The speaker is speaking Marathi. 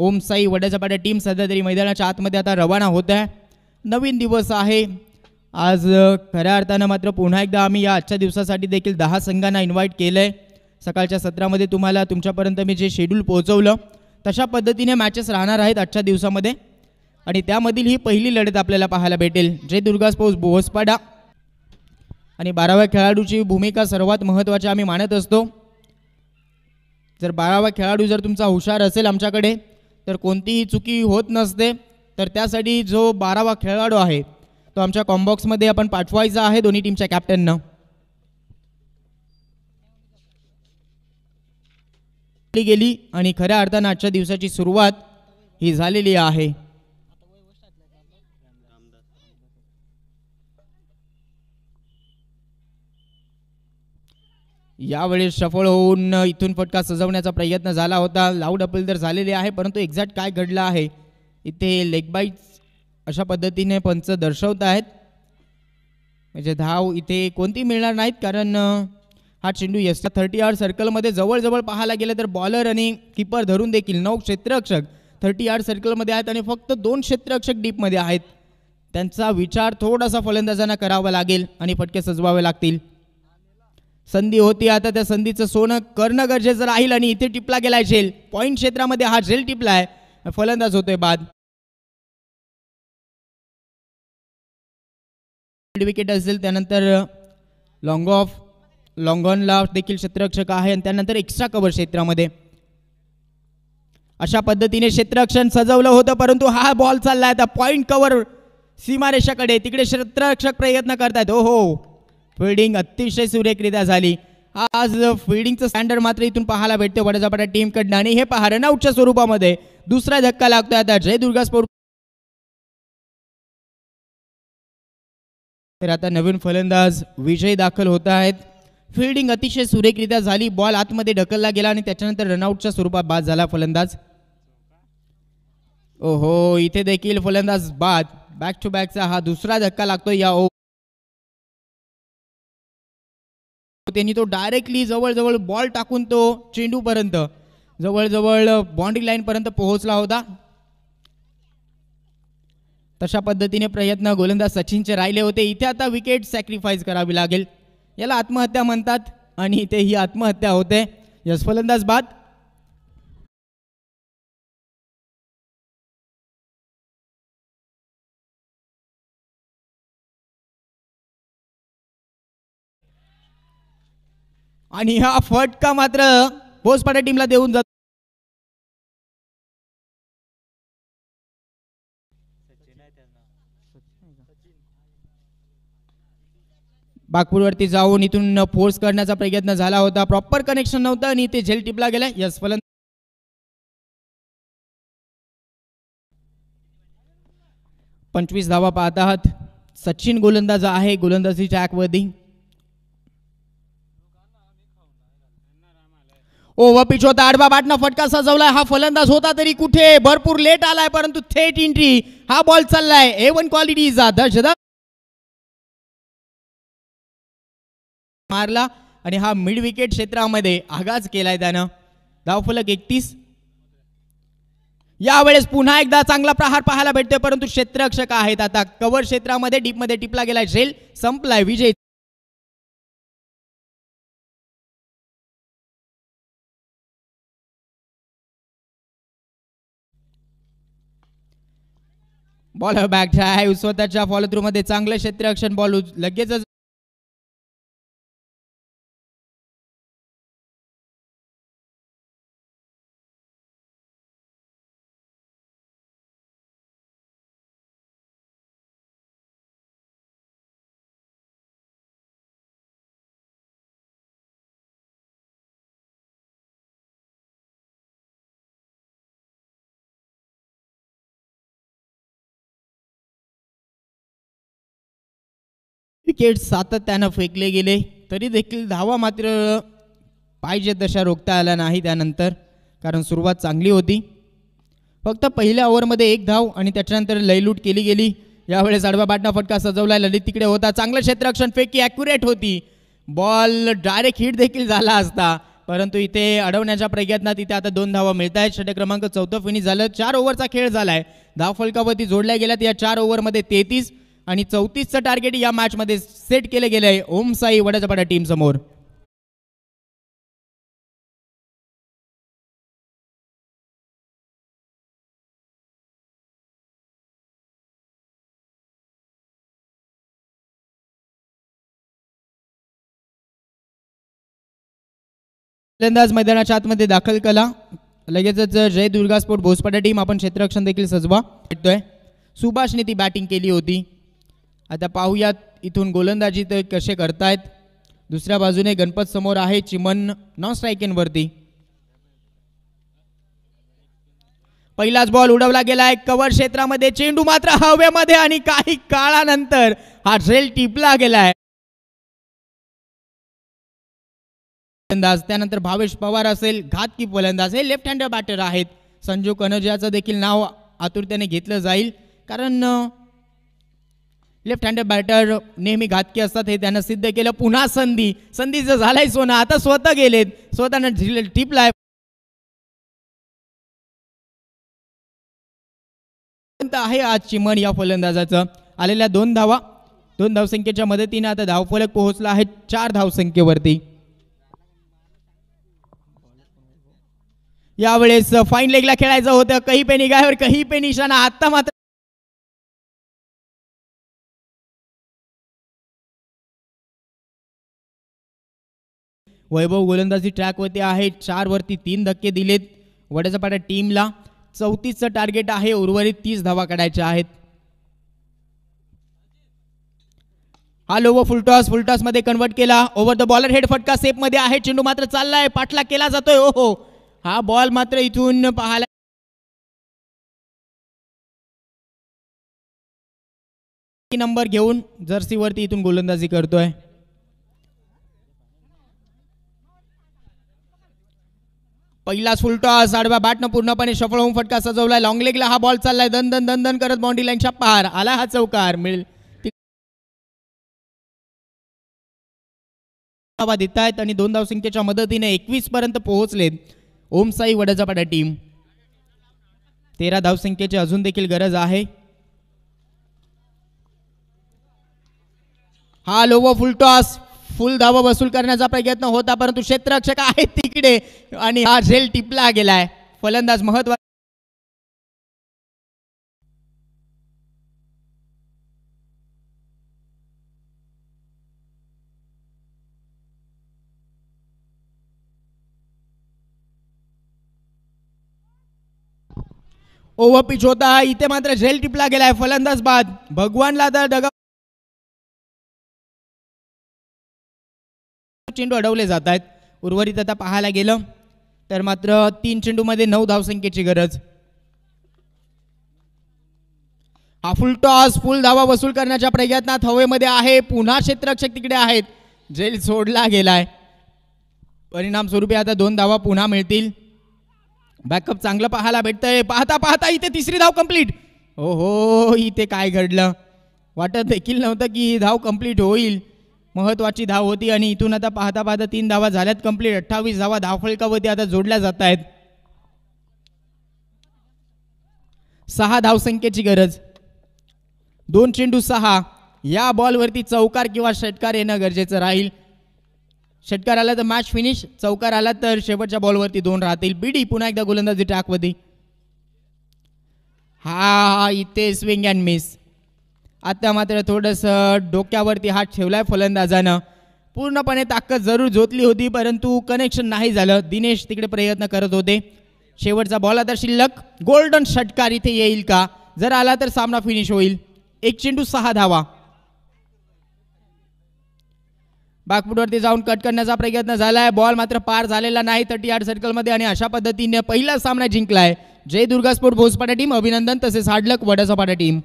ओम साई वड्याचपाट्या टीम सध्या तरी मैदानाच्या आतमध्ये आता रवाना होत आहे नवीन दिवस आहे आज खऱ्या अर्थानं मात्र पुन्हा एकदा आम्ही या आजच्या दिवसासाठी देखील दहा संघांना इन्व्हाइट केलं आहे सकाळच्या सत्रामध्ये तुम्हाला तुमच्यापर्यंत मी जे शेड्यूल पोहोचवलं तशा पद्धतीने मॅचेस राहणार आहेत आजच्या दिवसामध्ये आणि त्यामधील ही पहिली लढत आपल्याला पाहायला भेटेल जय दुर्गा स्पोर्ट्स बोहसपाडा आणि बाराव्या खेळाडूची भूमिका सर्वात महत्त्वाची आम्ही मानत असतो जर बाराव्या खेळाडू जर तुमचा हुशार असेल आमच्याकडे तर कोणतीही चुकी होत नसते तर त्यासाठी जो बारावा खेळाडू आहे तो आमच्या कॉम्बॉक्समध्ये आपण पाठवायचा आहे दोन्ही टीमच्या कॅप्टननं गेली आणि खऱ्या अर्थानं आजच्या दिवसाची सुरुवात ही झालेली आहे यावेळेस सफळ होऊन इथून फटका सजवण्याचा प्रयत्न झाला होता लाऊड अपील तर झालेली आहे परंतु एक्झॅक्ट काय घडलं आहे इथे लेगबाईज अशा पद्धतीने पंच दर्शवत आहेत म्हणजे धाव इथे कोणती मिळणार नाहीत कारण हा चेंडू यस थर्टी आर सर्कलमध्ये जवळजवळ पाहायला गेलं तर बॉलर आणि किपर धरून देखील नऊ क्षेत्ररक्षक थर्टी आर सर्कलमध्ये आहेत आणि फक्त दोन क्षेत्ररक्षक डीपमध्ये आहेत त्यांचा विचार थोडासा फलंदाजांना करावा लागेल आणि फटके सजवावे लागतील संधी होती आता त्या संधीचं सोनं करणं गरजेचं राहील आणि इथे टिपला गेला आहे झेल पॉईंट क्षेत्रामध्ये हा झेल टिपला आहे फलंदाज होतोय बाद विकेट असेल त्यानंतर लॉन्ग ऑफ लॉंगॉनला देखील क्षेत्ररक्षक आहे आणि त्यानंतर एक्स्ट्रा कवर क्षेत्रामध्ये अशा पद्धतीने क्षेत्ररक्षण सजवलं होतं परंतु हा बॉल चाललाय आता पॉईंट कव्हर सीमारेषाकडे तिकडे क्षेत्ररक्षक प्रयत्न करतायत हो हो फिल्डिंग अतिशय सुरेखरित्या झाली आज फिल्डिंगचं स्टँडर्ड मात्र इथून पाहायला भेटतो वडाजापाटा टीमकडनं आणि हे पहा रनआउटच्या स्वरूपामध्ये दुसरा धक्का लागतोय आता जयदुर्गा स्पोर्ट तर आता नवीन फलंदाज विजय दाखल होत आहेत फिल्डिंग अतिशय सुरेखरित्या झाली बॉल आतमध्ये ढकलला गेला आणि त्याच्यानंतर रनआउटच्या स्वरूपात बाद झाला फलंदाज ओहो इथे देखील फलंदाज बाद बॅक टू बॅकचा हा दुसरा धक्का लागतोय या ओ त्यांनी तो डायरेक्टली जवळजवळ बॉल टाकून तो चेंडूपर्यंत जवळजवळ बाउंड्री लाईनपर्यंत पोहोचला होता तशा पद्धतीने प्रयत्न गोलंदाज सचिनचे राहिले होते इथे आता विकेट सॅक्रिफाईस करावी लागेल याला आत्महत्या म्हणतात आणि इथे ही आत्महत्या होते यस फलंदाज बाद आणि हा फटका मात्र भोसपाडा टीमला देऊन जातो बागपूरवरती जाऊन इथून फोर्स करण्याचा प्रयत्न झाला होता प्रॉपर कनेक्शन नव्हतं आणि ते झेल टिपला गेला यस फलन पंचवीस धावा पाहत आहात सचिन गोलंदाज आहे गोलंदाजीच्या ॲकवरती ओव्हर पिचवर आडवा बाटना फटका सजवलाय हा फलंदाज होता तरी कुठे भरपूर लेट आलाय परंतु थेट एंट्री हा बॉल चाललाय ए वन क्वालिटी मारला आणि हा मिड विकेट क्षेत्रामध्ये आगाज केलाय त्यानं फलक एकतीस यावेळेस पुन्हा एकदा चांगला प्रहार पाहायला भेटतोय परंतु क्षेत्ररक्षक आहेत आता कव्हर क्षेत्रामध्ये डीपमध्ये टिपला गेलाय झेल संपलाय विजय बॉल बॅक आहे स्वतःच्या फॉलो थ्रू मध्ये चांगलं क्षेत्ररक्षण बॉल लगेचच विकेट सातत्यानं फेकले गेले तरी देखील धावा मात्र पाहिजे तशा रोखता आल्या नाही त्यानंतर कारण सुरुवात चांगली होती फक्त पहिल्या ओव्हरमध्ये एक धाव आणि त्याच्यानंतर लयलूट केली गेली यावेळेस आडवा बाटना फटका सजवला ललित तिकडे होता चांगलं क्षेत्ररक्षण फेकी ॲक्युरेट होती बॉल डायरेक्ट हिट देखील झाला असता परंतु इथे अडवण्याच्या प्रयत्नात इथे आता दोन धावा मिळत आहेत षटक क्रमांक चौथं फिनिश झालं चार ओव्हरचा खेळ झाला आहे धाव फलकावरती जोडल्या गेल्यात या चार ओव्हरमध्ये तेहतीस आणि चौतीसचं टार्गेट या मॅचमध्ये सेट केलं गेलं आहे ओम साई वडाचपाडा टीम समोर फलंदाज मैदानाच्या आतमध्ये दाखल कला लगेचच जय दुर्गा स्पोर्ट भोसपाडा टीम आपण क्षेत्ररक्षण देखील सजवा भेटतोय सुभाषने ती बॅटिंग केली होती आता पाहूयात इथून गोलंदाजी ते कसे करतायत दुसऱ्या बाजूने गणपत समोर आहे चिमन नॉन वरती पहिलाच बॉल उडवला गेला आहे कवर क्षेत्रामध्ये चेंडू मात्र हवेमध्ये आणि काही काळानंतर हा झेल टिपला गेलाय फलंदाज त्यानंतर भावेश पवार असेल घातकी फलंदाज हे लेफ्ट हँडर बॅटर आहेत संजू कनजाचं देखील नाव आतुरतेने घेतलं जाईल कारण लेफ्ट हँड बॅटर नेहमी घातकी असतात हे त्यांना सिद्ध केलं पुन्हा संधी संधीचं झालाय सोनं आता स्वतः गेलेत स्वतः टिपलाय आहे आजची मन या फलंदाजाचं आलेल्या दोन धावा दोन धावसंख्येच्या मदतीने आता धावफलक पोहोचला आहे चार धावसंख्येवरती यावेळेस फाईन लेगला खेळायचं होतं कही पेनी गायवर कही पे निशाणा आता मात्र वैभव गोलंदाजी ट्रॅकवरती आहे चारवरती तीन धक्के दिलेत वड्याचा टीमला चौतीसचं टार्गेट आहे उर्वरित तीस धावा काढायच्या आहेत हा लोगो फुलटॉस फुलटॉस मध्ये कन्वर्ट केला ओव्हर द बॉलर हेड फटका सेफ मध्ये आहे चेंडू मात्र चाललाय पाठला केला जातोय ओ हो हा बॉल मात्र इथून पाहायला नंबर घेऊन जर्सीवरती इथून गोलंदाजी करतोय पहिला फुलटॉस आडव्या बॅटनं पूर्णपणे सफळ होऊन फटका सजवलाय लॉंगलेगला हा बॉल चाललाय दन दन दन दन करत बाउंड्री लाईनच्या पार आला हा चौकार मिळेल देत आहेत आणि दोन धावसंख्येच्या मदतीने एकवीस पर्यंत पोहोचले ओमसाई वडजापाडा टीम तेरा धावसंख्येची अजून देखील गरज आहे हा लोव फुलटॉस फुल धावा वसूल करण्याचा प्रयत्न होता परंतु क्षेत्ररक्षक आहे तिकडे आणि हा झेल टिपला गेलाय फलंदाज महत्व ओव्हर होता इथे मात्र झेल टिपला गेलाय फलंदाज बाद भगवानला तर दगा चेंडू अडवले जात आहेत उर्वरित आता पाहायला गेलं तर मात्र तीन चेंडूमध्ये नऊ धावसंख्येची गरज हा फुल टॉस फुल धावा वसूल करण्याच्या प्रयत्नात हवेमध्ये आहे पुन्हा क्षेत्ररक्षक तिकडे आहेत जेल सोडला गेलाय परिणाम आता दोन धावा पुन्हा मिळतील बॅकअप चांगलं पाहायला भेटतंय पाहता पाहता इथे तिसरी धाव कंप्लीट हो हो इथे काय घडलं वाटत देखील नव्हतं की धाव कंप्लीट होईल महत्त्वाची धाव होती आणि इथून आता पाहता पाहता तीन धावा झाल्यात कंप्लीट अठ्ठावीस धावा धावफलकावरती आता जोडल्या जात आहेत सहा धावसंख्येची गरज दोन चेंडू सहा या बॉलवरती चौकार किंवा षटकार येणं गरजेचं राहील षटकार आला तर मॅच फिनिश चौकार आला तर शेवटच्या बॉलवरती दोन राहतील बीडी पुन्हा एकदा गोलंदाजी टाकवती हा इथे स्विंग अँड मिस आता मात्र थोडंसं डोक्यावरती हात ठेवला आहे फलंदाजानं पूर्णपणे ताकद जरूर जोतली होती परंतु कनेक्शन नाही झालं दिनेश तिकडे प्रयत्न करत होते शेवटचा बॉल आता शिल्लक गोल्डन षटकार इथे येईल का जर आला तर सामना फिनिश होईल एक चेंडू सहा धावा बागपूटवरती जाऊन कट करण्याचा प्रयत्न झाला आहे बॉल मात्र पार झालेला नाही थर्टी आठ सर्कलमध्ये आणि अशा पद्धतीने पहिला सामना जिंकलाय जय दुर्गा स्पोर्ट भोसपाटा टीम अभिनंदन तसेच हाडलक वडासपाटा टीम